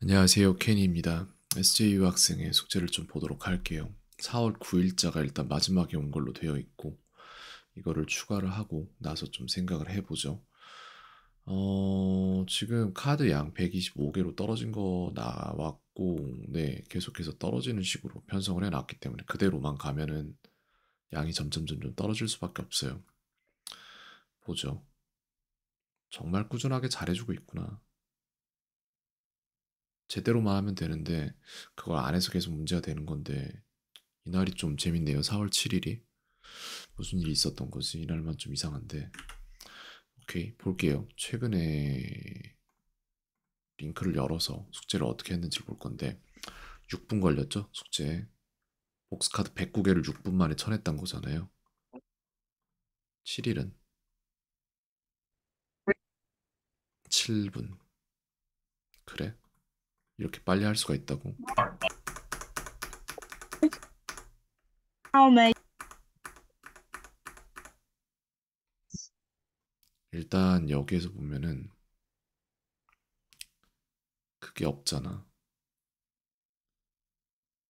안녕하세요 케니입니다. SJ 유학생의 숙제를 좀 보도록 할게요. 4월 9일자가 일단 마지막에 온 걸로 되어 있고 이거를 추가를 하고 나서 좀 생각을 해보죠. 어, 지금 카드 양 125개로 떨어진 거 나왔고 네 계속해서 떨어지는 식으로 편성을 해놨기 때문에 그대로만 가면은 양이 점점 점점 떨어질 수밖에 없어요. 보죠. 정말 꾸준하게 잘해주고 있구나. 제대로만 하면 되는데 그걸 안 해서 계속 문제가 되는 건데 이날이 좀 재밌네요. 4월 7일이 무슨 일이 있었던 거지? 이날만 좀 이상한데 오케이 볼게요. 최근에 링크를 열어서 숙제를 어떻게 했는지 볼 건데 6분 걸렸죠? 숙제 복스카드 109개를 6분 만에 쳐냈단 거잖아요. 7일은 7분 그래 이렇게 빨리 할 수가 있다고. 일단 여기에서 보면은 그게 없잖아.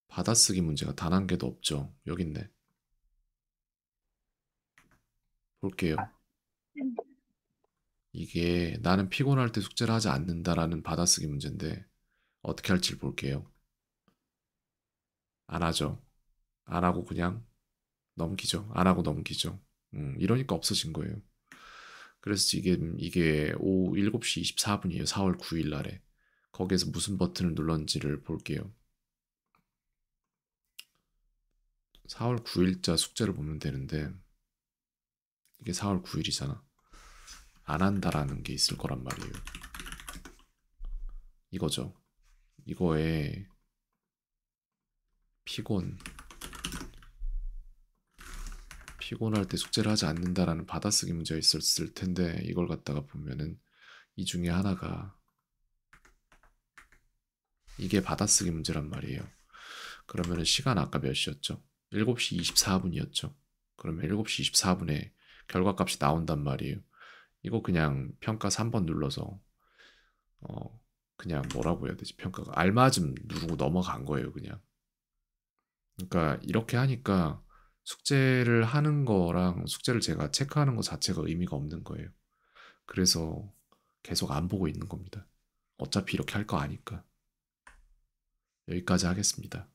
받아쓰기 문제가 단 한 개도 없죠. 여긴데. 볼게요. 이게 나는 피곤할 때 숙제를 하지 않는다라는 받아쓰기 문제인데 어떻게 할지 볼게요. 안 하죠. 안 하고 그냥 넘기죠. 안 하고 넘기죠. 음, 이러니까 없어진 거예요. 그래서 지금 이게 오후 7시 24분이에요. 4월 9일 날에. 거기에서 무슨 버튼을 눌렀는지를 볼게요. 4월 9일자 숙제를 보면 되는데 이게 4월 9일이잖아. 안 한다라는 게 있을 거란 말이에요. 이거죠. 이거에 피곤 피곤할 때 숙제를 하지 않는다라는 받아쓰기 문제가 있었을 텐데 이걸 갖다가 보면은 이 중에 하나가 이게 받아쓰기 문제란 말이에요. 그러면은 시간 아까 몇 시였죠? 7시 24분이었죠. 그러면 7시 24분에 결과값이 나온단 말이에요. 이거 그냥 평가 3번 눌러서 어 그냥 뭐라고 해야 되지 평가가 알맞음 누르고 넘어간 거예요 그냥 그러니까 이렇게 하니까 숙제를 하는 거랑 숙제를 제가 체크하는 것 자체가 의미가 없는 거예요 그래서 계속 안 보고 있는 겁니다 어차피 이렇게 할 거 아니까 여기까지 하겠습니다